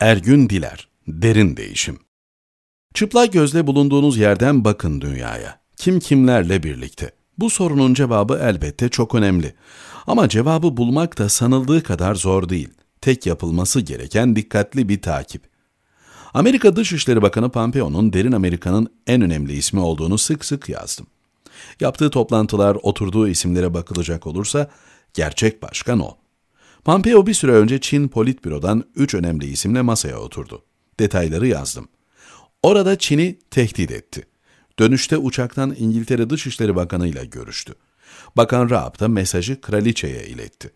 Ergün Diler, Derin Değişim Çıplak gözle bulunduğunuz yerden bakın dünyaya. Kim kimlerle birlikte? Bu sorunun cevabı elbette çok önemli. Ama cevabı bulmak da sanıldığı kadar zor değil. Tek yapılması gereken dikkatli bir takip. Amerika Dışişleri Bakanı Pompeo'nun Derin Amerika'nın en önemli ismi olduğunu sık sık yazdım. Yaptığı toplantılar, oturduğu isimlere bakılacak olursa gerçek başkan o. Pompeo bir süre önce Çin Politbüro'dan üç önemli isimle masaya oturdu. Detayları yazdım. Orada Çin'i tehdit etti. Dönüşte uçaktan İngiltere Dışişleri Bakanı ile görüştü. Bakan Raab da mesajı kraliçeye iletti.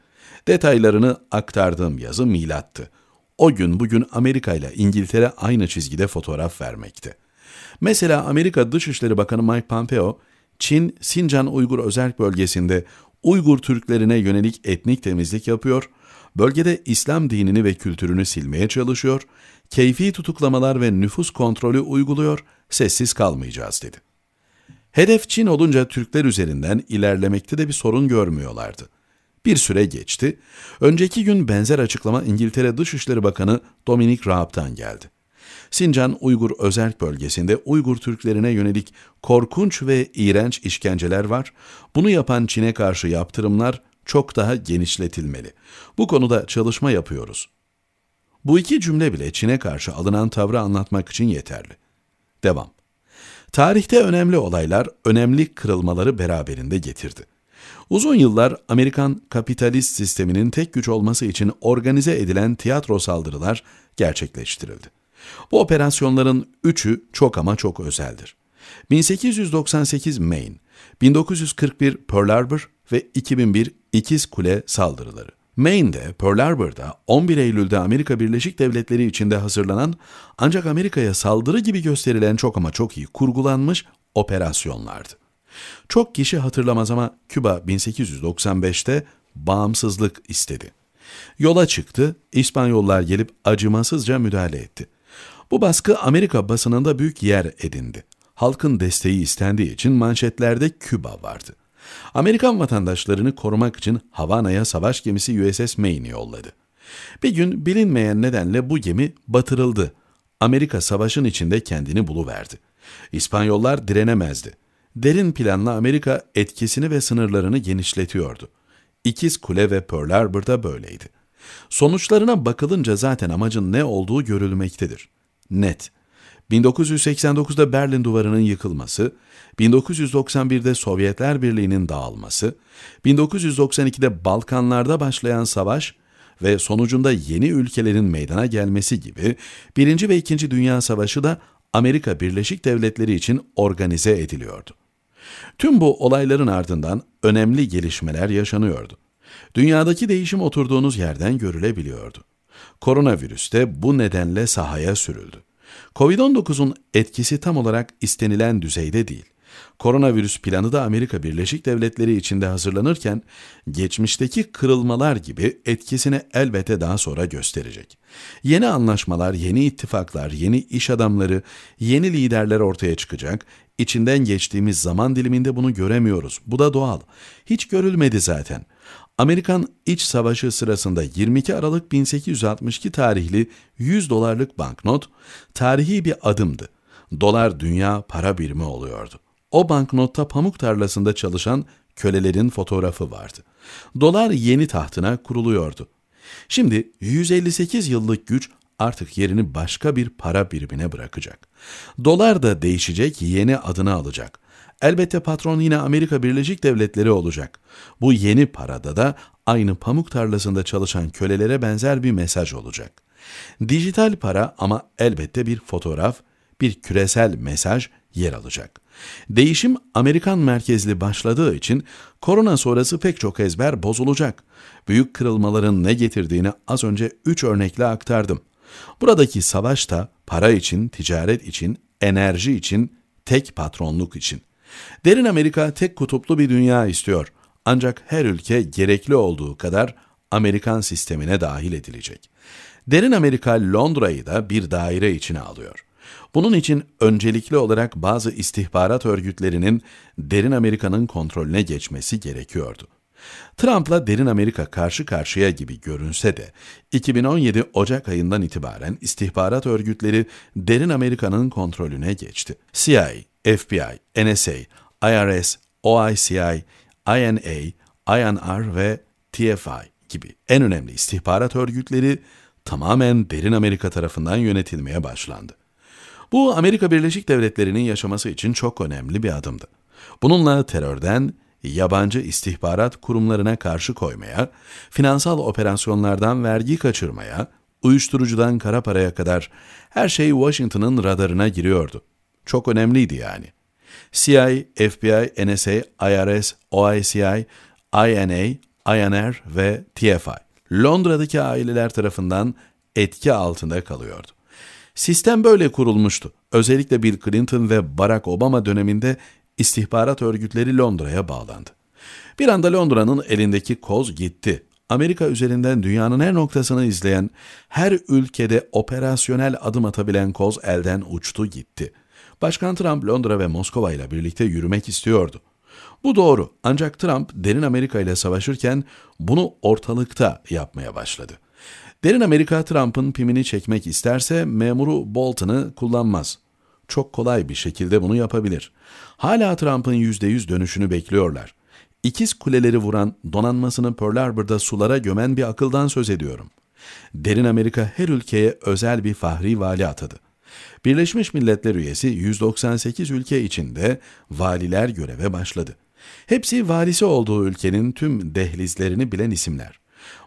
Detaylarını aktardığım yazı milattı. O gün bugün Amerika ile İngiltere aynı çizgide fotoğraf vermekte. Mesela Amerika Dışişleri Bakanı Mike Pompeo, Çin, Sincan Uygur Özerk Bölgesi'nde Uygur Türklerine yönelik etnik temizlik yapıyor, bölgede İslam dinini ve kültürünü silmeye çalışıyor, keyfi tutuklamalar ve nüfus kontrolü uyguluyor, sessiz kalmayacağız dedi. Hedef Çin olunca Türkler üzerinden ilerlemekte de bir sorun görmüyorlardı. Bir süre geçti. Önceki gün benzer açıklama İngiltere Dışişleri Bakanı Dominic Raab'tan geldi. Sincan Uygur Özel Bölgesi'nde Uygur Türklerine yönelik korkunç ve iğrenç işkenceler var. Bunu yapan Çin'e karşı yaptırımlar çok daha genişletilmeli. Bu konuda çalışma yapıyoruz. Bu iki cümle bile Çin'e karşı alınan tavrı anlatmak için yeterli. Devam. Tarihte önemli olaylar önemli kırılmaları beraberinde getirdi. Uzun yıllar Amerikan kapitalist sisteminin tek güç olması için organize edilen tiyatro saldırılar gerçekleştirildi. Bu operasyonların üçü çok ama çok özeldir. 1898 Maine, 1941 Pearl Harbor ve 2001 İkiz Kule saldırıları. Maine'de, Pearl Harbor'da 11 Eylül'de Amerika Birleşik Devletleri içinde hazırlanan ancak Amerika'ya saldırı gibi gösterilen çok ama çok iyi kurgulanmış operasyonlardı. Çok kişi hatırlamaz ama Küba 1895'te bağımsızlık istedi. Yola çıktı, İspanyollar gelip acımasızca müdahale etti. Bu baskı Amerika basınında büyük yer edindi. Halkın desteği istendiği için manşetlerde Küba vardı. Amerikan vatandaşlarını korumak için Havana'ya savaş gemisi USS Maine'i yolladı. Bir gün bilinmeyen nedenle bu gemi batırıldı. Amerika savaşın içinde kendini buluverdi. İspanyollar direnemezdi. Derin planla Amerika etkisini ve sınırlarını genişletiyordu. İkiz Kule ve Pearl Harbor'da böyleydi. Sonuçlarına bakılınca zaten amacın ne olduğu görülmektedir net. 1989'da Berlin Duvarı'nın yıkılması, 1991'de Sovyetler Birliği'nin dağılması, 1992'de Balkanlarda başlayan savaş ve sonucunda yeni ülkelerin meydana gelmesi gibi Birinci ve İkinci Dünya Savaşı da Amerika Birleşik Devletleri için organize ediliyordu. Tüm bu olayların ardından önemli gelişmeler yaşanıyordu. Dünyadaki değişim oturduğunuz yerden görülebiliyordu. Koronavirüs de bu nedenle sahaya sürüldü. Covid-19'un etkisi tam olarak istenilen düzeyde değil. Koronavirüs planı da Amerika Birleşik Devletleri içinde hazırlanırken geçmişteki kırılmalar gibi etkisini elbette daha sonra gösterecek. Yeni anlaşmalar, yeni ittifaklar, yeni iş adamları, yeni liderler ortaya çıkacak. İçinden geçtiğimiz zaman diliminde bunu göremiyoruz. Bu da doğal. Hiç görülmedi zaten. Amerikan İç Savaşı sırasında 22 Aralık 1862 tarihli 100 dolarlık banknot tarihi bir adımdı. Dolar dünya para birimi oluyordu. O banknotta pamuk tarlasında çalışan kölelerin fotoğrafı vardı. Dolar yeni tahtına kuruluyordu. Şimdi 158 yıllık güç artık yerini başka bir para birimine bırakacak. Dolar da değişecek, yeni adını alacak. Elbette patron yine Amerika Birleşik Devletleri olacak. Bu yeni parada da aynı pamuk tarlasında çalışan kölelere benzer bir mesaj olacak. Dijital para ama elbette bir fotoğraf, bir küresel mesaj yer alacak. Değişim Amerikan merkezli başladığı için korona sonrası pek çok ezber bozulacak. Büyük kırılmaların ne getirdiğini az önce 3 örnekle aktardım. Buradaki savaş da para için, ticaret için, enerji için, tek patronluk için. Derin Amerika tek kutuplu bir dünya istiyor. Ancak her ülke gerekli olduğu kadar Amerikan sistemine dahil edilecek. Derin Amerika Londra'yı da bir daire içine alıyor. Bunun için öncelikli olarak bazı istihbarat örgütlerinin Derin Amerika'nın kontrolüne geçmesi gerekiyordu. Trump'la Derin Amerika karşı karşıya gibi görünse de 2017 Ocak ayından itibaren istihbarat örgütleri Derin Amerika'nın kontrolüne geçti. CIA, FBI, NSA, IRS, OICI, INA, INR ve TFI gibi en önemli istihbarat örgütleri tamamen derin Amerika tarafından yönetilmeye başlandı. Bu Amerika Birleşik Devletleri'nin yaşaması için çok önemli bir adımdı. Bununla terörden yabancı istihbarat kurumlarına karşı koymaya, finansal operasyonlardan vergi kaçırmaya, uyuşturucudan kara paraya kadar her şey Washington'ın radarına giriyordu. Çok önemliydi yani. CIA, FBI, NSA, IRS, OICI, INA, INR ve TFI. Londra'daki aileler tarafından etki altında kalıyordu. Sistem böyle kurulmuştu. Özellikle Bill Clinton ve Barack Obama döneminde istihbarat örgütleri Londra'ya bağlandı. Bir anda Londra'nın elindeki koz gitti. Amerika üzerinden dünyanın her noktasını izleyen, her ülkede operasyonel adım atabilen koz elden uçtu gitti. Başkan Trump Londra ve Moskova ile birlikte yürümek istiyordu. Bu doğru ancak Trump Derin Amerika ile savaşırken bunu ortalıkta yapmaya başladı. Derin Amerika Trump'ın pimini çekmek isterse memuru Bolton'ı kullanmaz. Çok kolay bir şekilde bunu yapabilir. Hala Trump'ın %100 dönüşünü bekliyorlar. İkiz kuleleri vuran, donanmasını Pearl Harbor'da sulara gömen bir akıldan söz ediyorum. Derin Amerika her ülkeye özel bir fahri vali atadı. Birleşmiş Milletler üyesi 198 ülke içinde valiler göreve başladı. Hepsi valisi olduğu ülkenin tüm dehlizlerini bilen isimler.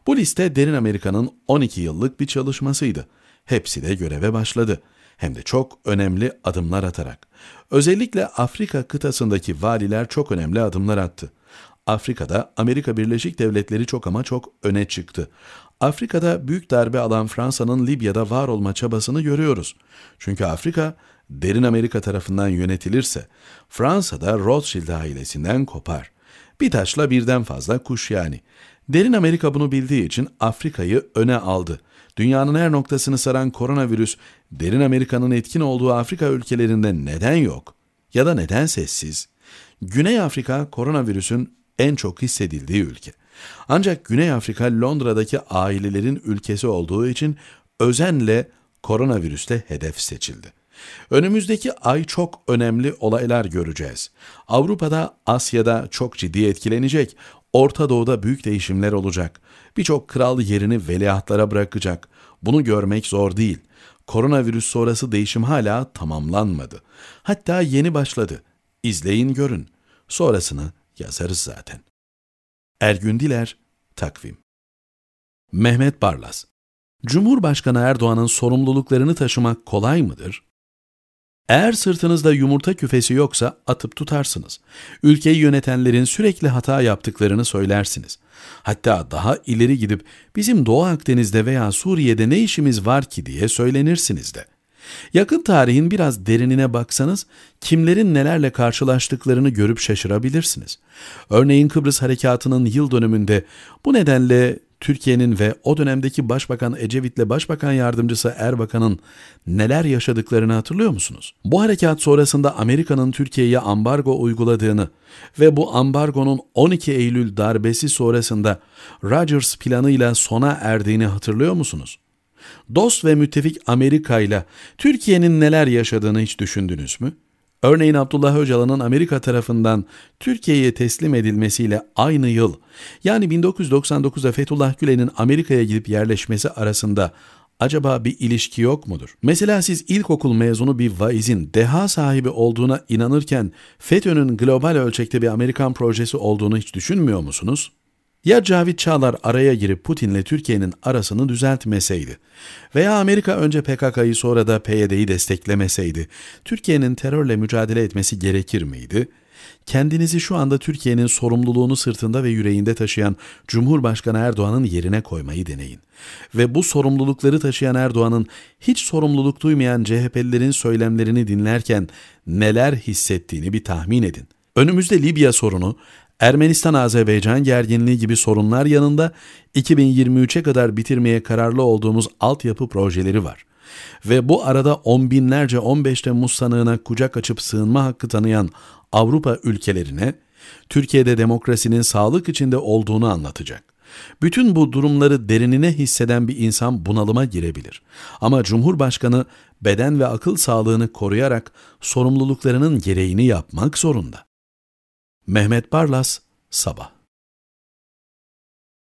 Bu liste Derin Amerika'nın 12 yıllık bir çalışmasıydı. Hepsi de göreve başladı. Hem de çok önemli adımlar atarak. Özellikle Afrika kıtasındaki valiler çok önemli adımlar attı. Afrika'da Amerika Birleşik Devletleri çok ama çok öne çıktı. Afrika'da büyük darbe alan Fransa'nın Libya'da var olma çabasını görüyoruz. Çünkü Afrika derin Amerika tarafından yönetilirse Fransa da Rothschild ailesinden kopar. Bir taşla birden fazla kuş yani. Derin Amerika bunu bildiği için Afrika'yı öne aldı. Dünyanın her noktasını saran koronavirüs Derin Amerika'nın etkin olduğu Afrika ülkelerinde neden yok ya da neden sessiz? Güney Afrika koronavirüsün en çok hissedildiği ülke. Ancak Güney Afrika Londra'daki ailelerin ülkesi olduğu için özenle koronavirüste hedef seçildi. Önümüzdeki ay çok önemli olaylar göreceğiz. Avrupa'da, Asya'da çok ciddi etkilenecek. Orta Doğu'da büyük değişimler olacak. Birçok kral yerini veliahtlara bırakacak. Bunu görmek zor değil. Koronavirüs sonrası değişim hala tamamlanmadı. Hatta yeni başladı. İzleyin görün. Sonrasını yazarız zaten. Ergün Diler, Takvim Mehmet Barlas Cumhurbaşkanı Erdoğan'ın sorumluluklarını taşımak kolay mıdır? Eğer sırtınızda yumurta küfesi yoksa atıp tutarsınız. Ülkeyi yönetenlerin sürekli hata yaptıklarını söylersiniz. Hatta daha ileri gidip bizim Doğu Akdeniz'de veya Suriye'de ne işimiz var ki diye söylenirsiniz de. Yakın tarihin biraz derinine baksanız kimlerin nelerle karşılaştıklarını görüp şaşırabilirsiniz. Örneğin Kıbrıs Harekatı'nın yıl dönümünde bu nedenle Türkiye'nin ve o dönemdeki Başbakan Ecevit'le Başbakan Yardımcısı Erbakan'ın neler yaşadıklarını hatırlıyor musunuz? Bu harekat sonrasında Amerika'nın Türkiye'ye ambargo uyguladığını ve bu ambargonun 12 Eylül darbesi sonrasında Rogers planıyla sona erdiğini hatırlıyor musunuz? dost ve müttefik Amerika ile Türkiye'nin neler yaşadığını hiç düşündünüz mü? Örneğin Abdullah Öcalan'ın Amerika tarafından Türkiye'ye teslim edilmesiyle aynı yıl yani 1999'da Fethullah Gülen'in Amerika'ya gidip yerleşmesi arasında acaba bir ilişki yok mudur? Mesela siz ilkokul mezunu bir vaizin deha sahibi olduğuna inanırken FETÖ'nün global ölçekte bir Amerikan projesi olduğunu hiç düşünmüyor musunuz? Ya Cavit Çağlar araya girip Putin'le Türkiye'nin arasını düzeltmeseydi veya Amerika önce PKK'yı sonra da PYD'yi desteklemeseydi Türkiye'nin terörle mücadele etmesi gerekir miydi? Kendinizi şu anda Türkiye'nin sorumluluğunu sırtında ve yüreğinde taşıyan Cumhurbaşkanı Erdoğan'ın yerine koymayı deneyin. Ve bu sorumlulukları taşıyan Erdoğan'ın hiç sorumluluk duymayan CHP'lilerin söylemlerini dinlerken neler hissettiğini bir tahmin edin. Önümüzde Libya sorunu, Ermenistan-Azerbaycan gerginliği gibi sorunlar yanında 2023'e kadar bitirmeye kararlı olduğumuz altyapı projeleri var. Ve bu arada on binlerce 15 Temmuz sanığına kucak açıp sığınma hakkı tanıyan Avrupa ülkelerine Türkiye'de demokrasinin sağlık içinde olduğunu anlatacak. Bütün bu durumları derinine hisseden bir insan bunalıma girebilir. Ama Cumhurbaşkanı beden ve akıl sağlığını koruyarak sorumluluklarının gereğini yapmak zorunda. Mehmet Barlas, Sabah